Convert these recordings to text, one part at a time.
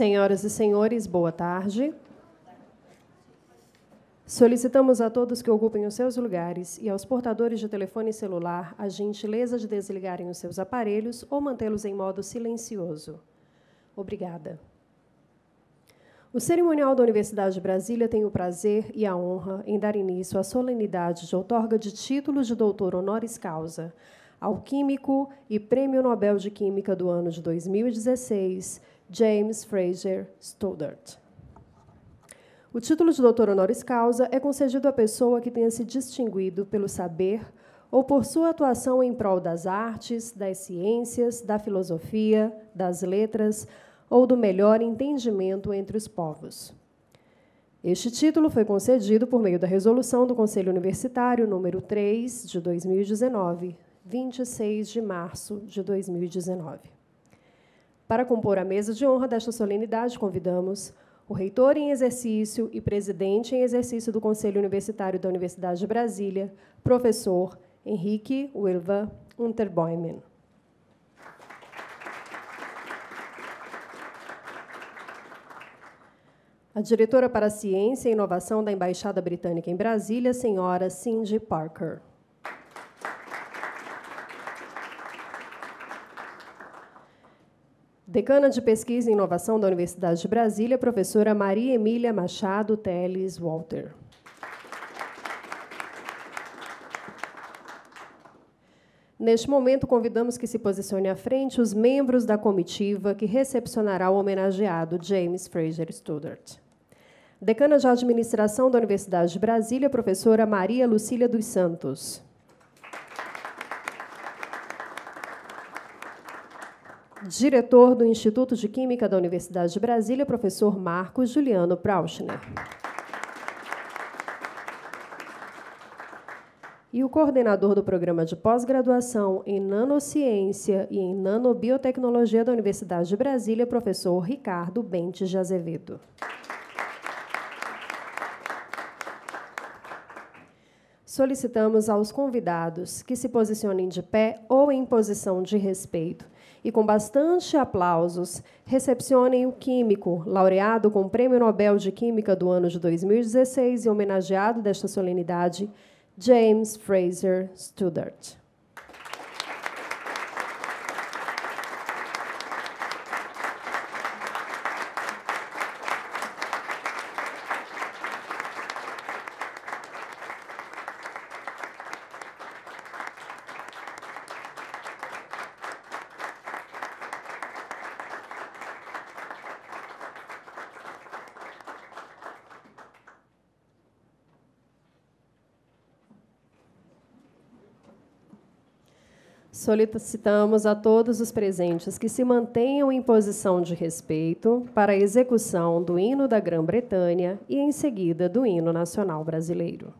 Senhoras e senhores, boa tarde. Solicitamos a todos que ocupem os seus lugares e aos portadores de telefone celular a gentileza de desligarem os seus aparelhos ou mantê-los em modo silencioso. Obrigada. O cerimonial da Universidade de Brasília tem o prazer e a honra em dar início à solenidade de outorga de títulos de doutor honoris causa ao químico e Prêmio Nobel de Química do ano de 2016, James Fraser Stoddart. O título de doutor honoris causa é concedido à pessoa que tenha se distinguido pelo saber ou por sua atuação em prol das artes, das ciências, da filosofia, das letras ou do melhor entendimento entre os povos. Este título foi concedido por meio da resolução do Conselho Universitário número 3 de 2019, 26 de março de 2019. Para compor a mesa de honra desta solenidade, convidamos o reitor em exercício e presidente em exercício do Conselho Universitário da Universidade de Brasília, professor Henrique Wilva Unterbäumen. A diretora para a Ciência e Inovação da Embaixada Britânica em Brasília, senhora Cindy Parker. Decana de Pesquisa e Inovação da Universidade de Brasília, professora Maria Emília Machado Teles Walter. Neste momento, convidamos que se posicione à frente os membros da comitiva que recepcionará o homenageado James Fraser Studart. Decana de Administração da Universidade de Brasília, professora Maria Lucília dos Santos. diretor do Instituto de Química da Universidade de Brasília, professor Marcos Juliano Prauschner. E o coordenador do programa de pós-graduação em nanociência e em nanobiotecnologia da Universidade de Brasília, professor Ricardo Bentes de Azevedo. Solicitamos aos convidados que se posicionem de pé ou em posição de respeito e com bastante aplausos, recepcionem o químico, laureado com o Prêmio Nobel de Química do ano de 2016 e homenageado desta solenidade, James Fraser Studart. solicitamos a todos os presentes que se mantenham em posição de respeito para a execução do hino da Grã-Bretanha e, em seguida, do hino nacional brasileiro.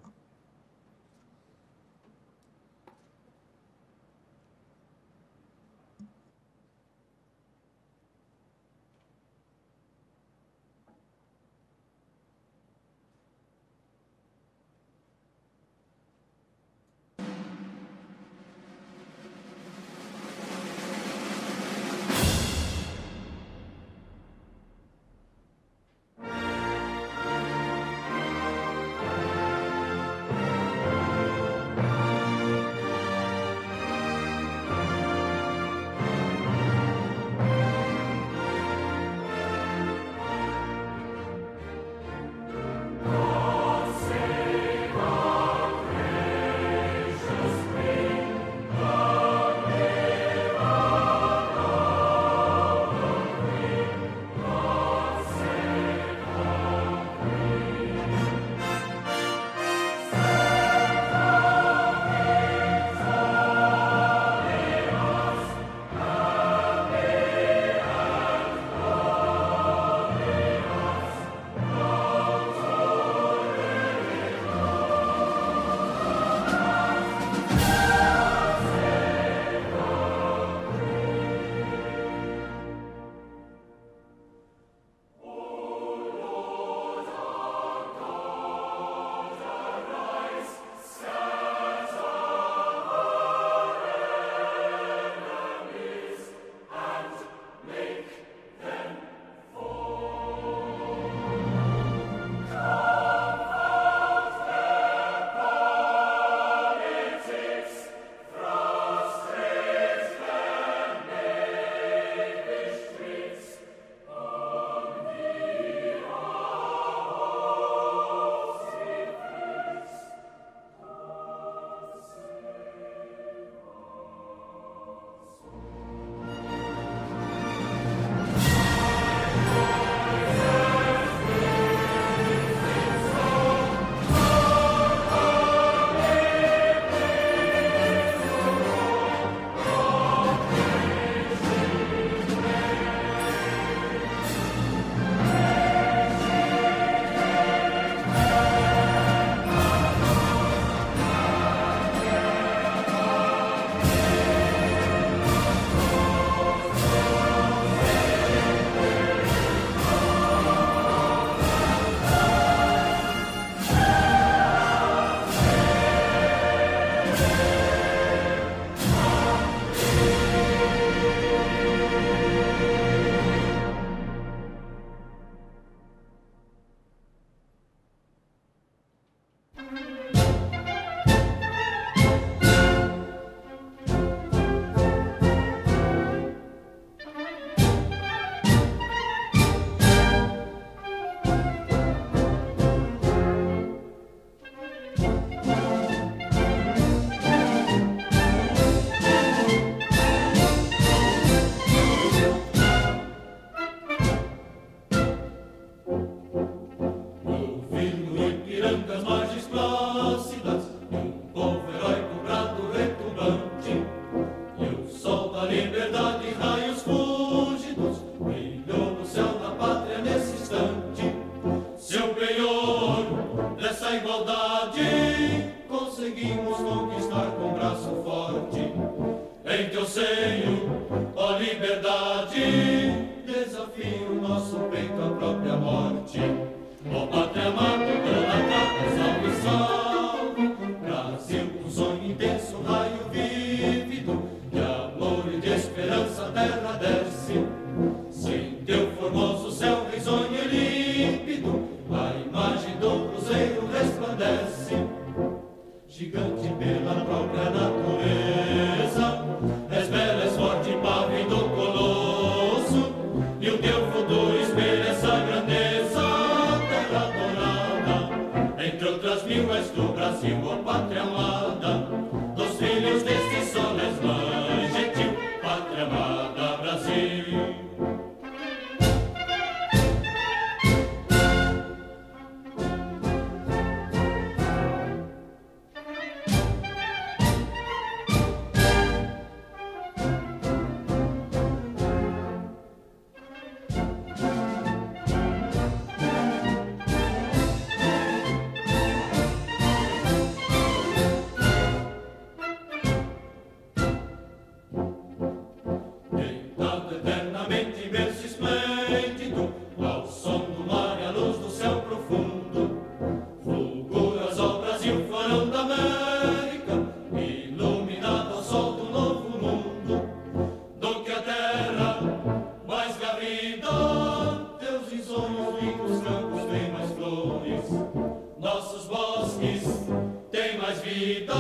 vida,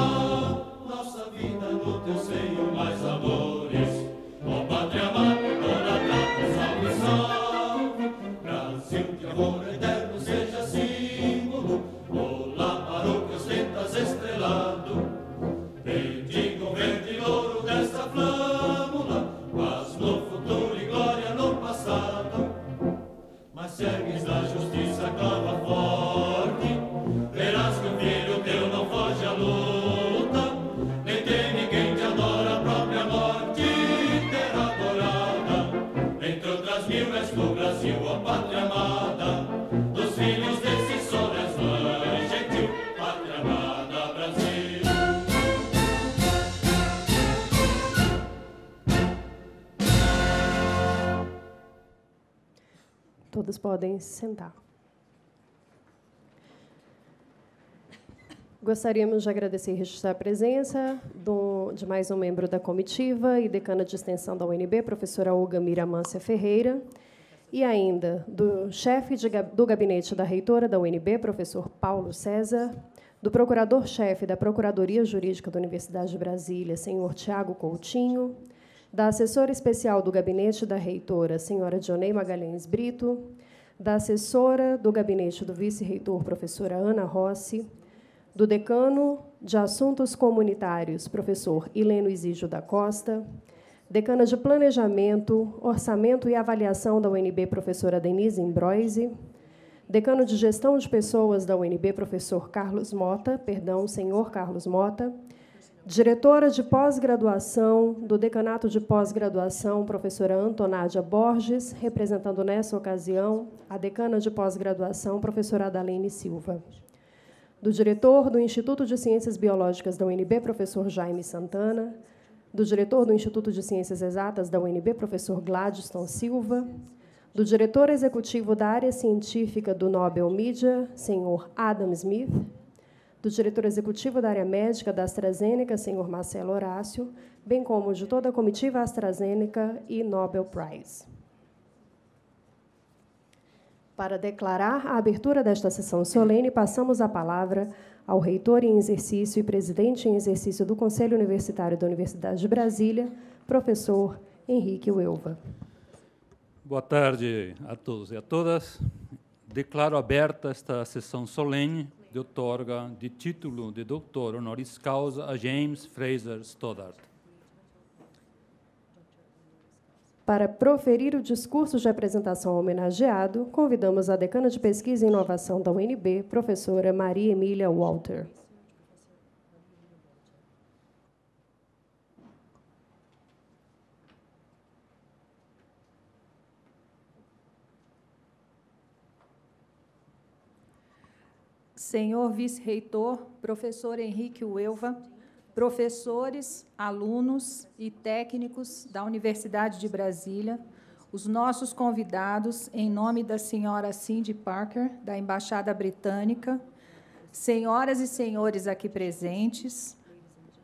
nossa vida no teu seio mais amor. podem se sentar. Gostaríamos de agradecer e registrar a presença do, de mais um membro da comitiva e decana de extensão da UNB, professora Olga Miramansia Ferreira, e ainda do chefe de, do gabinete da reitora da UNB, professor Paulo César, do procurador-chefe da Procuradoria Jurídica da Universidade de Brasília, senhor Tiago Coutinho, da assessora especial do gabinete da reitora, senhora Dionei Magalhães Brito, da assessora do gabinete do vice-reitor, professora Ana Rossi, do decano de Assuntos Comunitários, professor Hileno Isígio da Costa, decana de Planejamento, Orçamento e Avaliação da UNB, professora Denise Imbroise, decano de Gestão de Pessoas da UNB, professor Carlos Mota, perdão, senhor Carlos Mota, diretora de pós-graduação do Decanato de Pós-Graduação, professora Antonádia Borges, representando nessa ocasião a decana de pós-graduação, professora Adalene Silva. Do diretor do Instituto de Ciências Biológicas da UNB, professor Jaime Santana. Do diretor do Instituto de Ciências Exatas da UNB, professor Gladstone Silva. Do diretor executivo da área científica do Nobel Media, senhor Adam Smith do diretor executivo da área médica da AstraZeneca, senhor Marcelo Horácio, bem como de toda a comitiva AstraZeneca e Nobel Prize. Para declarar a abertura desta sessão solene, passamos a palavra ao reitor em exercício e presidente em exercício do Conselho Universitário da Universidade de Brasília, professor Henrique Uelva. Boa tarde a todos e a todas. Declaro aberta esta sessão solene de outorga de título de doutor honoris causa a James Fraser Stoddard. Para proferir o discurso de apresentação ao homenageado, convidamos a decana de pesquisa e inovação da UNB, professora Maria Emília Walter. senhor vice-reitor, professor Henrique Uelva, professores, alunos e técnicos da Universidade de Brasília, os nossos convidados, em nome da senhora Cindy Parker, da Embaixada Britânica, senhoras e senhores aqui presentes,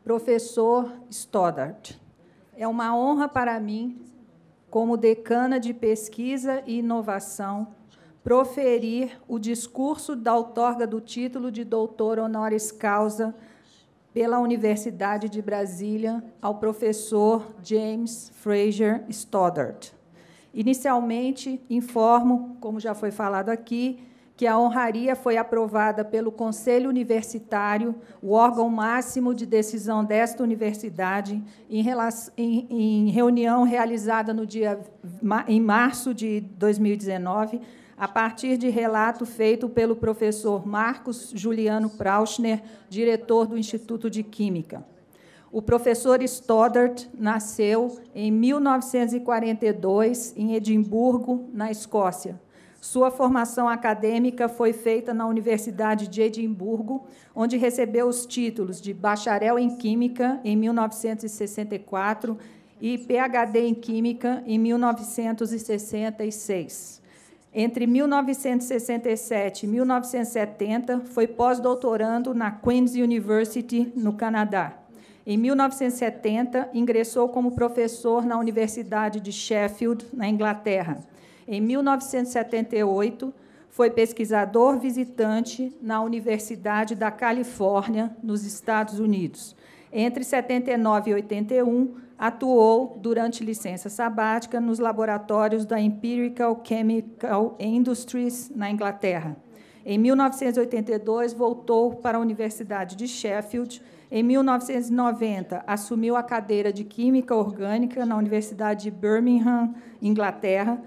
professor Stoddart. É uma honra para mim, como decana de pesquisa e inovação, proferir o discurso da outorga do título de doutor honoris causa pela Universidade de Brasília ao professor James Fraser Stoddart. Inicialmente, informo, como já foi falado aqui, que a honraria foi aprovada pelo Conselho Universitário, o órgão máximo de decisão desta universidade, em, relação, em, em reunião realizada no dia em março de 2019 a partir de relato feito pelo professor Marcos Juliano Prauschner, diretor do Instituto de Química. O professor Stoddart nasceu em 1942 em Edimburgo, na Escócia. Sua formação acadêmica foi feita na Universidade de Edimburgo, onde recebeu os títulos de Bacharel em Química em 1964 e PhD em Química em 1966. Entre 1967 e 1970, foi pós-doutorando na Queen's University, no Canadá. Em 1970, ingressou como professor na Universidade de Sheffield, na Inglaterra. Em 1978, foi pesquisador visitante na Universidade da Califórnia, nos Estados Unidos. Entre 79 e 81, atuou durante licença sabática nos laboratórios da Empirical Chemical Industries, na Inglaterra. Em 1982, voltou para a Universidade de Sheffield. Em 1990, assumiu a cadeira de Química Orgânica na Universidade de Birmingham, Inglaterra,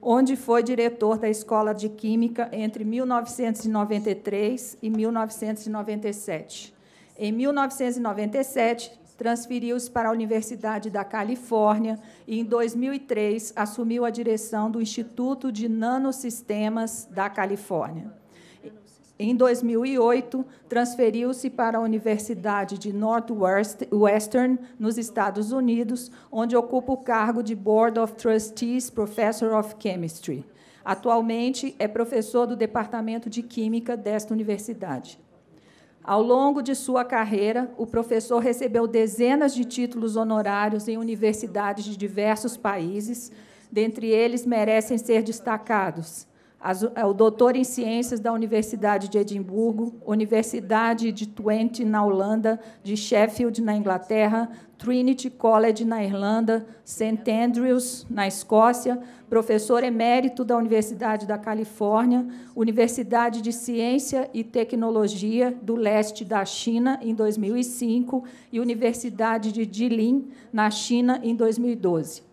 onde foi diretor da Escola de Química entre 1993 e 1997. Em 1997, transferiu-se para a Universidade da Califórnia e, em 2003, assumiu a direção do Instituto de Nanosistemas da Califórnia. Em 2008, transferiu-se para a Universidade de Northwestern, nos Estados Unidos, onde ocupa o cargo de Board of Trustees Professor of Chemistry. Atualmente, é professor do Departamento de Química desta universidade. Ao longo de sua carreira, o professor recebeu dezenas de títulos honorários em universidades de diversos países, dentre eles merecem ser destacados é o doutor em ciências da Universidade de Edimburgo, Universidade de Twente, na Holanda, de Sheffield, na Inglaterra, Trinity College, na Irlanda, St. Andrews, na Escócia, professor emérito da Universidade da Califórnia, Universidade de Ciência e Tecnologia do Leste da China, em 2005, e Universidade de Jilin, na China, em 2012.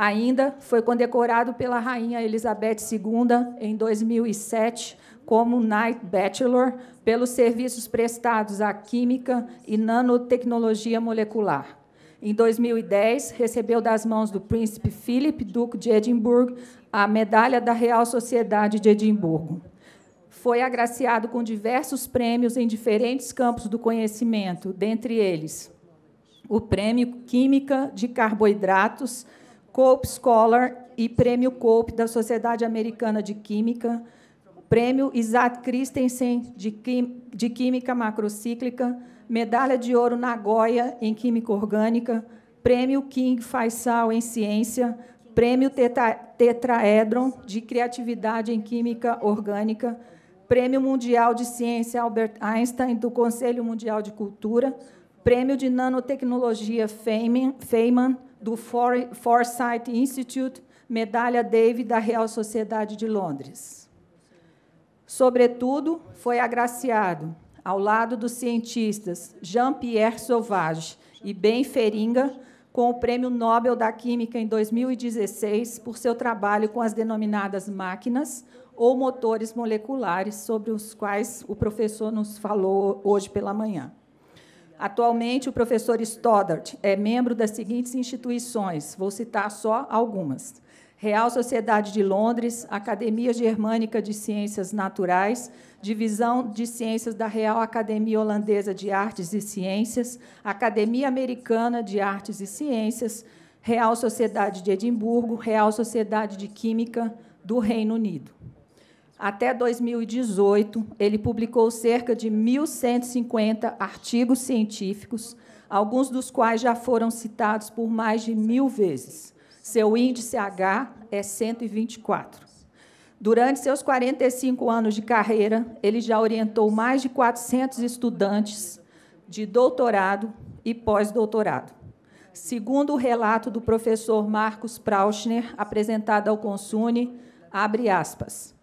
Ainda foi condecorado pela rainha Elizabeth II em 2007 como Knight Bachelor pelos serviços prestados à química e nanotecnologia molecular. Em 2010, recebeu das mãos do príncipe Philip, duque de Edimburgo, a medalha da Real Sociedade de Edimburgo. Foi agraciado com diversos prêmios em diferentes campos do conhecimento, dentre eles o Prêmio Química de Carboidratos Cope Scholar e Prêmio Cope da Sociedade Americana de Química, Prêmio Isaac Christensen de Química Macrocíclica, Medalha de Ouro Nagoya em Química Orgânica, Prêmio King Faisal em Ciência, Prêmio Teta Tetraedron de Criatividade em Química Orgânica, Prêmio Mundial de Ciência Albert Einstein do Conselho Mundial de Cultura, Prêmio de Nanotecnologia Feynman, Feynman do Foresight Institute, medalha David da Real Sociedade de Londres. Sobretudo, foi agraciado, ao lado dos cientistas Jean-Pierre Sauvage e Ben Feringa, com o Prêmio Nobel da Química em 2016 por seu trabalho com as denominadas máquinas ou motores moleculares, sobre os quais o professor nos falou hoje pela manhã. Atualmente, o professor Stoddart é membro das seguintes instituições, vou citar só algumas: Real Sociedade de Londres, Academia Germânica de Ciências Naturais, Divisão de Ciências da Real Academia Holandesa de Artes e Ciências, Academia Americana de Artes e Ciências, Real Sociedade de Edimburgo, Real Sociedade de Química do Reino Unido. Até 2018, ele publicou cerca de 1.150 artigos científicos, alguns dos quais já foram citados por mais de mil vezes. Seu índice H é 124. Durante seus 45 anos de carreira, ele já orientou mais de 400 estudantes de doutorado e pós-doutorado. Segundo o relato do professor Marcos Prauchner, apresentado ao Consune, abre aspas.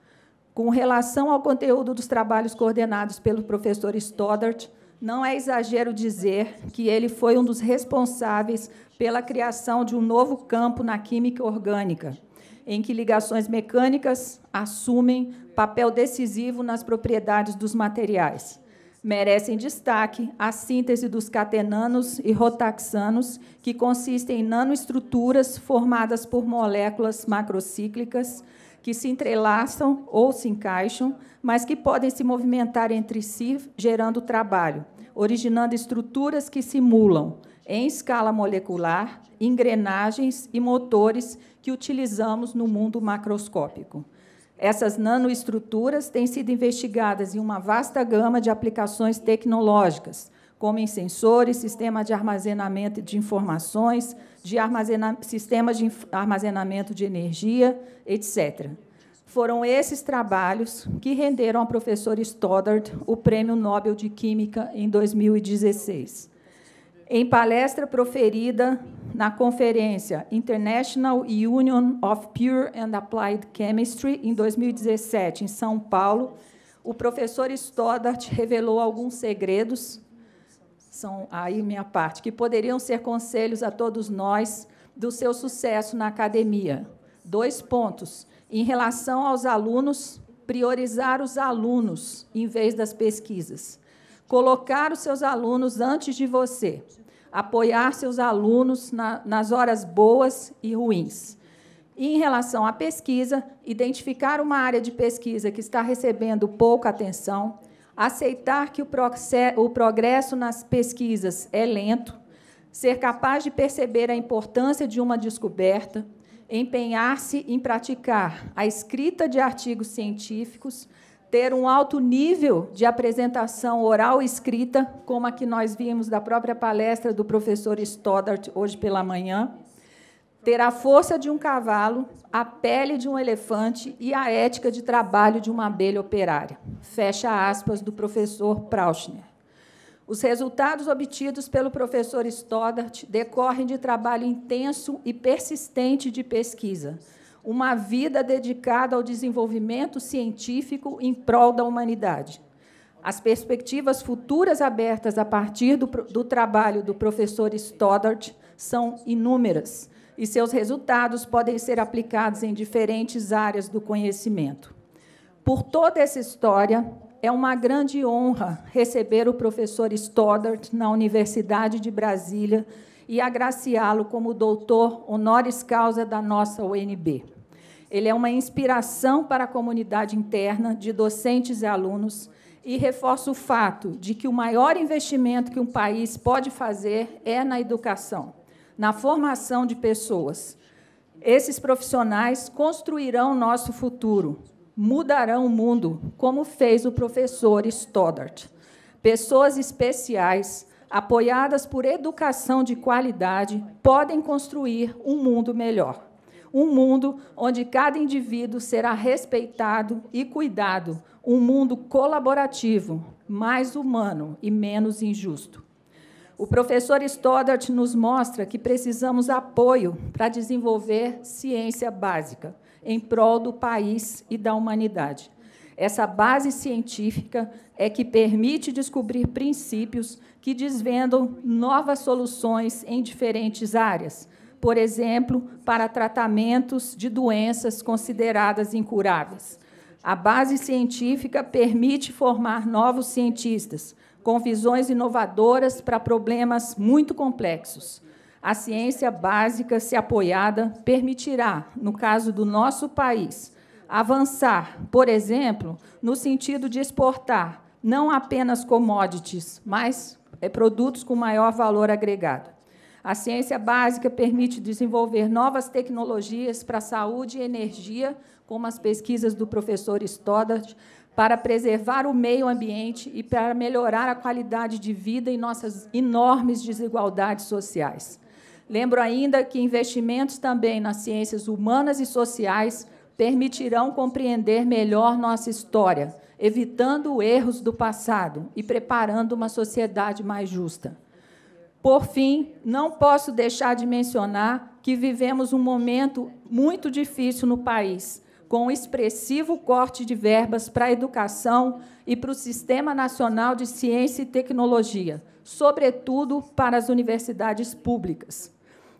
Com relação ao conteúdo dos trabalhos coordenados pelo professor Stoddart, não é exagero dizer que ele foi um dos responsáveis pela criação de um novo campo na química orgânica, em que ligações mecânicas assumem papel decisivo nas propriedades dos materiais. Merecem destaque a síntese dos catenanos e rotaxanos, que consistem em nanoestruturas formadas por moléculas macrocíclicas que se entrelaçam ou se encaixam, mas que podem se movimentar entre si, gerando trabalho, originando estruturas que simulam, em escala molecular, engrenagens e motores que utilizamos no mundo macroscópico. Essas nanoestruturas têm sido investigadas em uma vasta gama de aplicações tecnológicas, como em sensores, sistema de armazenamento de informações, de armazena sistemas de armazenamento de energia, etc. Foram esses trabalhos que renderam ao professor Stoddard o Prêmio Nobel de Química em 2016. Em palestra proferida na conferência International Union of Pure and Applied Chemistry, em 2017, em São Paulo, o professor Stoddart revelou alguns segredos são aí minha parte, que poderiam ser conselhos a todos nós do seu sucesso na academia. Dois pontos. Em relação aos alunos, priorizar os alunos em vez das pesquisas. Colocar os seus alunos antes de você. Apoiar seus alunos na, nas horas boas e ruins. E, em relação à pesquisa, identificar uma área de pesquisa que está recebendo pouca atenção, aceitar que o progresso nas pesquisas é lento, ser capaz de perceber a importância de uma descoberta, empenhar-se em praticar a escrita de artigos científicos, ter um alto nível de apresentação oral e escrita, como a que nós vimos da própria palestra do professor Stoddart hoje pela manhã, ter a força de um cavalo, a pele de um elefante e a ética de trabalho de uma abelha operária. Fecha aspas do professor Prauschner. Os resultados obtidos pelo professor Stoddart decorrem de trabalho intenso e persistente de pesquisa, uma vida dedicada ao desenvolvimento científico em prol da humanidade. As perspectivas futuras abertas a partir do, do trabalho do professor Stoddart são inúmeras e seus resultados podem ser aplicados em diferentes áreas do conhecimento. Por toda essa história, é uma grande honra receber o professor Stoddart na Universidade de Brasília e agraciá-lo como doutor honoris causa da nossa UNB. Ele é uma inspiração para a comunidade interna de docentes e alunos e reforça o fato de que o maior investimento que um país pode fazer é na educação na formação de pessoas. Esses profissionais construirão nosso futuro, mudarão o mundo, como fez o professor Stoddart. Pessoas especiais, apoiadas por educação de qualidade, podem construir um mundo melhor. Um mundo onde cada indivíduo será respeitado e cuidado, um mundo colaborativo, mais humano e menos injusto. O professor Stoddart nos mostra que precisamos apoio para desenvolver ciência básica em prol do país e da humanidade. Essa base científica é que permite descobrir princípios que desvendam novas soluções em diferentes áreas, por exemplo, para tratamentos de doenças consideradas incuráveis. A base científica permite formar novos cientistas, com visões inovadoras para problemas muito complexos. A ciência básica, se apoiada, permitirá, no caso do nosso país, avançar, por exemplo, no sentido de exportar não apenas commodities, mas eh, produtos com maior valor agregado. A ciência básica permite desenvolver novas tecnologias para a saúde e energia, como as pesquisas do professor Stoddard, para preservar o meio ambiente e para melhorar a qualidade de vida em nossas enormes desigualdades sociais. Lembro ainda que investimentos também nas ciências humanas e sociais permitirão compreender melhor nossa história, evitando erros do passado e preparando uma sociedade mais justa. Por fim, não posso deixar de mencionar que vivemos um momento muito difícil no país, com expressivo corte de verbas para a educação e para o Sistema Nacional de Ciência e Tecnologia, sobretudo para as universidades públicas.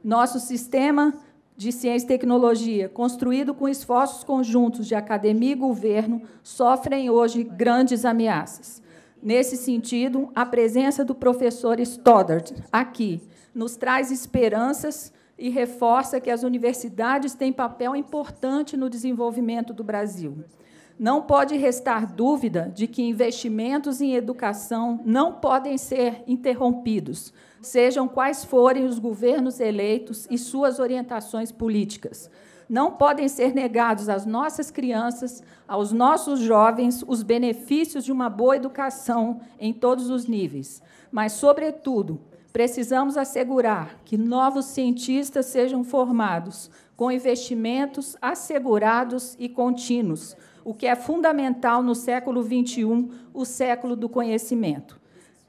Nosso sistema de ciência e tecnologia, construído com esforços conjuntos de academia e governo, sofrem hoje grandes ameaças. Nesse sentido, a presença do professor Stoddard aqui nos traz esperanças e reforça que as universidades têm papel importante no desenvolvimento do Brasil. Não pode restar dúvida de que investimentos em educação não podem ser interrompidos, sejam quais forem os governos eleitos e suas orientações políticas. Não podem ser negados às nossas crianças, aos nossos jovens, os benefícios de uma boa educação em todos os níveis, mas, sobretudo, Precisamos assegurar que novos cientistas sejam formados com investimentos assegurados e contínuos, o que é fundamental no século XXI, o século do conhecimento.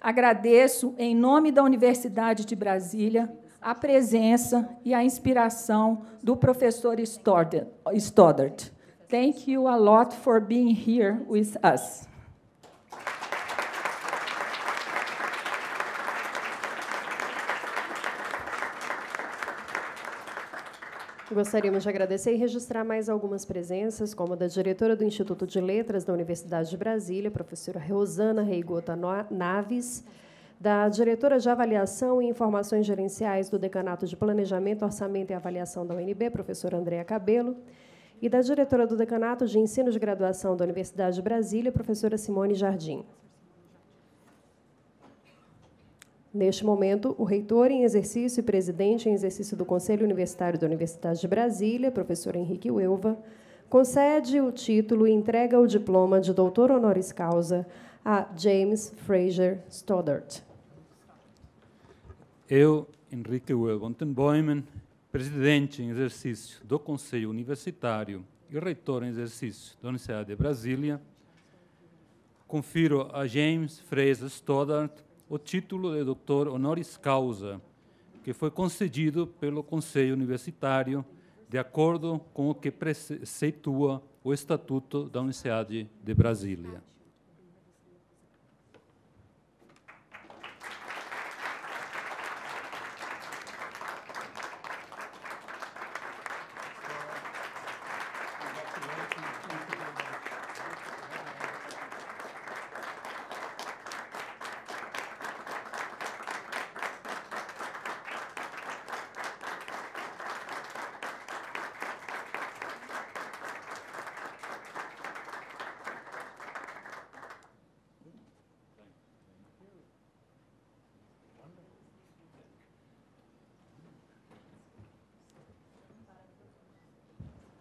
Agradeço, em nome da Universidade de Brasília, a presença e a inspiração do professor Stoddard. Thank you a lot for being here with us. Gostaríamos de agradecer e registrar mais algumas presenças, como a da diretora do Instituto de Letras da Universidade de Brasília, professora Rosana Reigota Naves, da diretora de Avaliação e Informações Gerenciais do Decanato de Planejamento, Orçamento e Avaliação da UNB, professora Andréa Cabelo, e da diretora do Decanato de Ensino de Graduação da Universidade de Brasília, professora Simone Jardim. Neste momento, o reitor em exercício e presidente em exercício do Conselho Universitário da Universidade de Brasília, professor Henrique Uelva, concede o título e entrega o diploma de doutor honoris causa a James Fraser Stoddart. Eu, Henrique Uelva Antenboimen, presidente em exercício do Conselho Universitário e reitor em exercício da Universidade de Brasília, confiro a James Fraser Stoddart o título de doutor honoris causa, que foi concedido pelo Conselho Universitário de acordo com o que preceitua o Estatuto da Universidade de Brasília.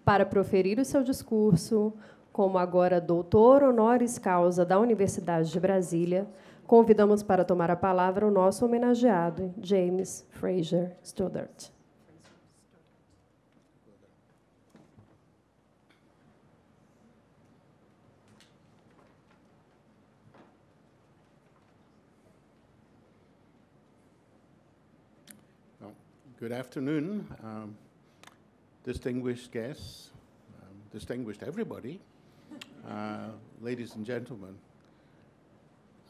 para proferir o seu discurso, como agora doutor honoris causa da Universidade de Brasília, convidamos para tomar a palavra o nosso homenageado, James Fraser Stoddart. Good afternoon. Um, distinguished guests, um, distinguished everybody, uh, ladies and gentlemen.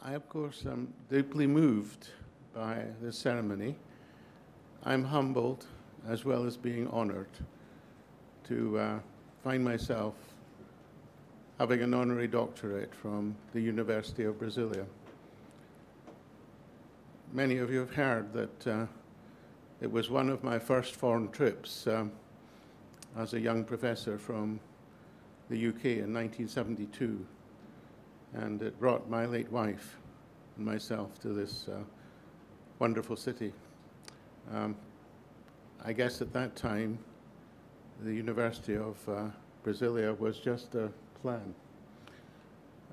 I, of course, am deeply moved by this ceremony. I'm humbled as well as being honored to uh, find myself having an honorary doctorate from the University of Brasilia. Many of you have heard that uh, it was one of my first foreign trips. Um, as a young professor from the UK in 1972. And it brought my late wife and myself to this uh, wonderful city. Um, I guess at that time, the University of uh, Brasilia was just a plan.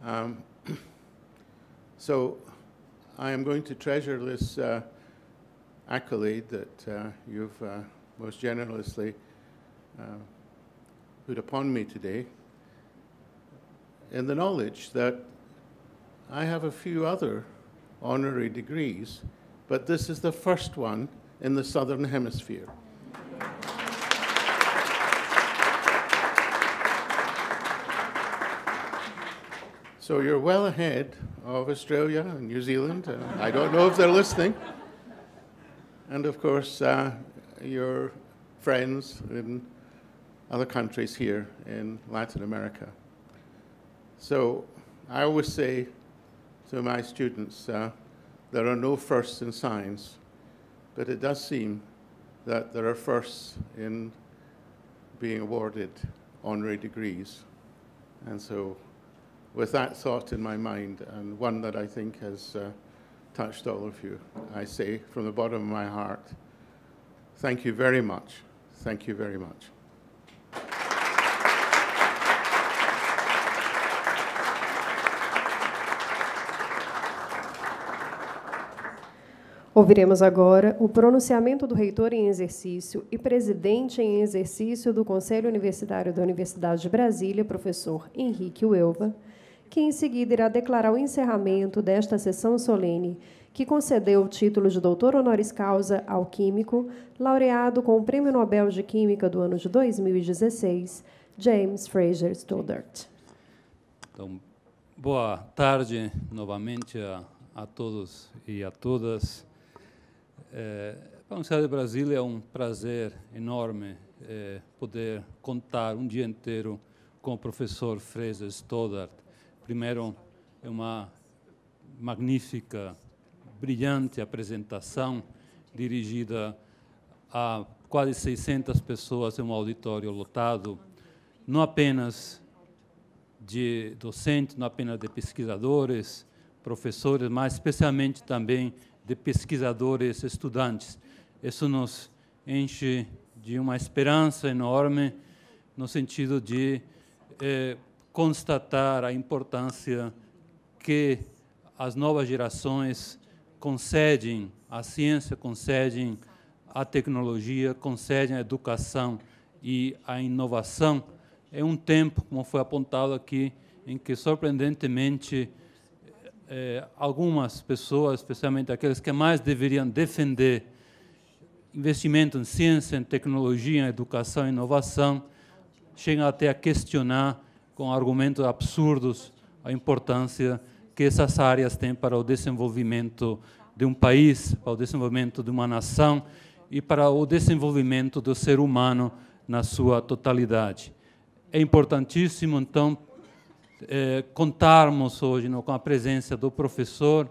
Um, so I am going to treasure this uh, accolade that uh, you've uh, most generously put uh, upon me today in the knowledge that I have a few other honorary degrees, but this is the first one in the Southern Hemisphere. So you're well ahead of Australia and New Zealand. I don't know if they're listening. And of course, uh, your friends in other countries here in Latin America. So I always say to my students, uh, there are no firsts in science, but it does seem that there are firsts in being awarded honorary degrees. And so with that thought in my mind, and one that I think has uh, touched all of you, I say from the bottom of my heart, thank you very much. Thank you very much. Ouviremos agora o pronunciamento do reitor em exercício e presidente em exercício do Conselho Universitário da Universidade de Brasília, professor Henrique Uelva, que em seguida irá declarar o encerramento desta sessão solene, que concedeu o título de doutor honoris causa ao químico, laureado com o Prêmio Nobel de Química do ano de 2016, James Fraser Stoddart. Então, boa tarde novamente a, a todos e a todas. É, para a Universidade de Brasília é um prazer enorme é, poder contar um dia inteiro com o professor Fraser Stoddart. Primeiro, é uma magnífica, brilhante apresentação dirigida a quase 600 pessoas em um auditório lotado, não apenas de docentes, não apenas de pesquisadores, professores, mas especialmente também de pesquisadores, estudantes. Isso nos enche de uma esperança enorme no sentido de eh, constatar a importância que as novas gerações concedem à ciência, concedem à tecnologia, concedem à educação e à inovação. É um tempo, como foi apontado aqui, em que, surpreendentemente, é, algumas pessoas, especialmente aqueles que mais deveriam defender investimento em ciência, em tecnologia, em educação, em inovação, chegam até a questionar com argumentos absurdos a importância que essas áreas têm para o desenvolvimento de um país, para o desenvolvimento de uma nação e para o desenvolvimento do ser humano na sua totalidade. É importantíssimo, então, eh, contarmos hoje no, com a presença do professor,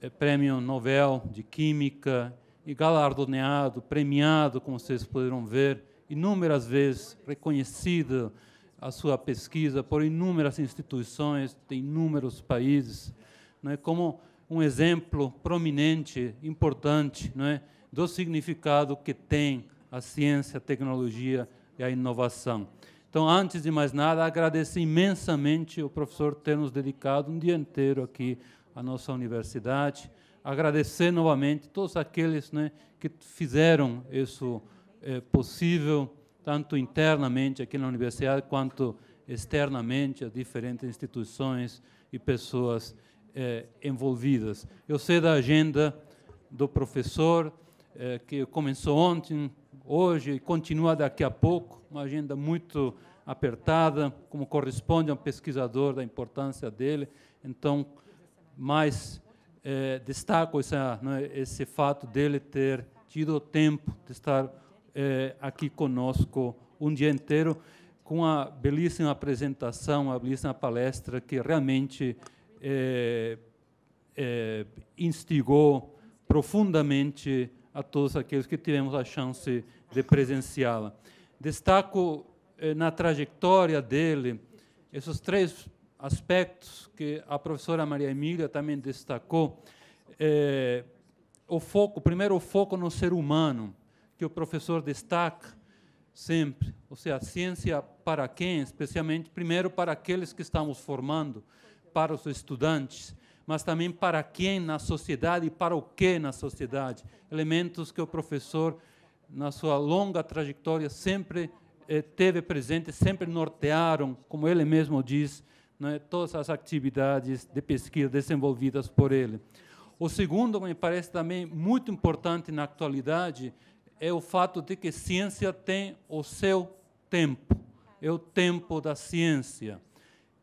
eh, prêmio Nobel de Química e galardoneado, premiado, como vocês poderão ver, inúmeras vezes reconhecido a sua pesquisa por inúmeras instituições de inúmeros países, não é? como um exemplo prominente, importante, não é? do significado que tem a ciência, a tecnologia e a inovação. Então, antes de mais nada, agradeço imensamente o professor ter nos dedicado um dia inteiro aqui à nossa universidade. Agradecer novamente todos aqueles né, que fizeram isso é, possível, tanto internamente aqui na universidade, quanto externamente, as diferentes instituições e pessoas é, envolvidas. Eu sei da agenda do professor, é, que começou ontem, hoje e continua daqui a pouco, uma agenda muito apertada, como corresponde a um pesquisador, da importância dele. Então, mais é, destaco essa, né, esse fato dele ter tido tempo de estar é, aqui conosco um dia inteiro, com a belíssima apresentação, a belíssima palestra que realmente é, instigou profundamente a todos aqueles que tivemos a chance de de presenciá-la. Destaco eh, na trajetória dele esses três aspectos que a professora Maria Emília também destacou. Eh, o foco, primeiro o foco no ser humano, que o professor destaca sempre, ou seja, a ciência para quem, especialmente primeiro para aqueles que estamos formando, para os estudantes, mas também para quem na sociedade e para o que na sociedade, elementos que o professor destaca na sua longa trajetória, sempre eh, teve presente, sempre nortearam, como ele mesmo diz, né, todas as atividades de pesquisa desenvolvidas por ele. O segundo, me parece também muito importante na atualidade, é o fato de que ciência tem o seu tempo, é o tempo da ciência,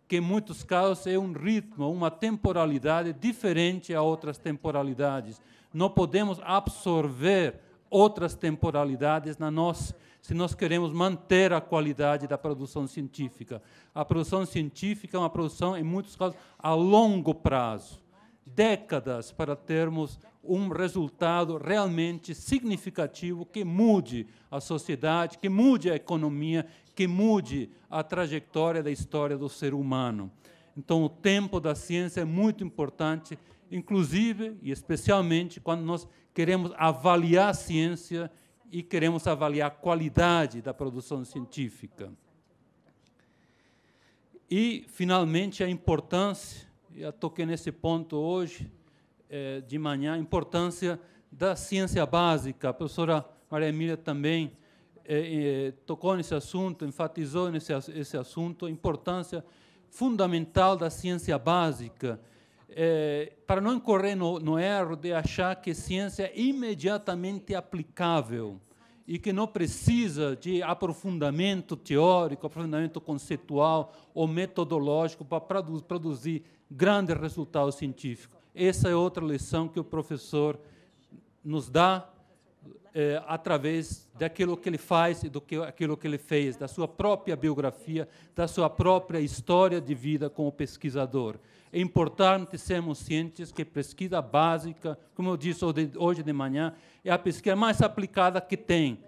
que em muitos casos é um ritmo, uma temporalidade diferente a outras temporalidades. Não podemos absorver outras temporalidades na nossa, se nós queremos manter a qualidade da produção científica. A produção científica é uma produção, em muitos casos, a longo prazo décadas para termos um resultado realmente significativo que mude a sociedade, que mude a economia, que mude a trajetória da história do ser humano. Então, o tempo da ciência é muito importante inclusive e especialmente quando nós queremos avaliar a ciência e queremos avaliar a qualidade da produção científica. E, finalmente, a importância, eu toquei nesse ponto hoje, eh, de manhã, a importância da ciência básica. A professora Maria Emília também eh, eh, tocou nesse assunto, enfatizou nesse esse assunto, a importância fundamental da ciência básica, é, para não incorrer no, no erro de achar que ciência é imediatamente aplicável e que não precisa de aprofundamento teórico, aprofundamento conceitual ou metodológico para produ produzir grandes resultados científicos. Essa é outra lição que o professor nos dá é, através daquilo que ele faz e do que aquilo que ele fez, da sua própria biografia, da sua própria história de vida como pesquisador. É importante sermos cientes que a pesquisa básica, como eu disse hoje de manhã, é a pesquisa mais aplicada que tem,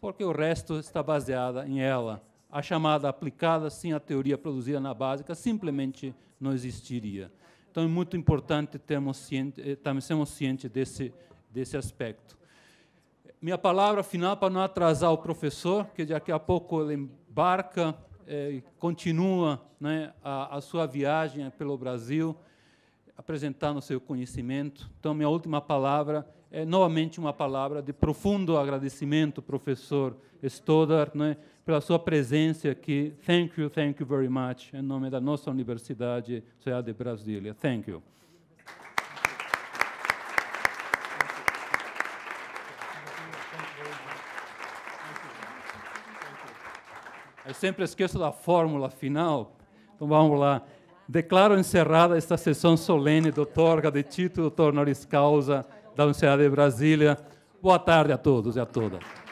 porque o resto está baseada em ela. A chamada aplicada, sem a teoria produzida na básica, simplesmente não existiria. Então, é muito importante termos ciente, eh, sermos cientes desse, desse aspecto. Minha palavra final, para não atrasar o professor, que daqui a pouco ele embarca é, continua né, a, a, sua viagem pelo Brasil, apresentando seu conhecimento. Então, minha última palavra é novamente uma palavra de profundo agradecimento, professor Stoddard, né, pela sua presença aqui. Thank you, thank you very much, em nome da nossa Universidade Sociedade de Brasília. Thank you. Eu sempre esqueço da fórmula final. Então vamos lá. Declaro encerrada esta sessão solene de outorga de título doutor honoris causa da Universidade de Brasília. Boa tarde a todos e a todas.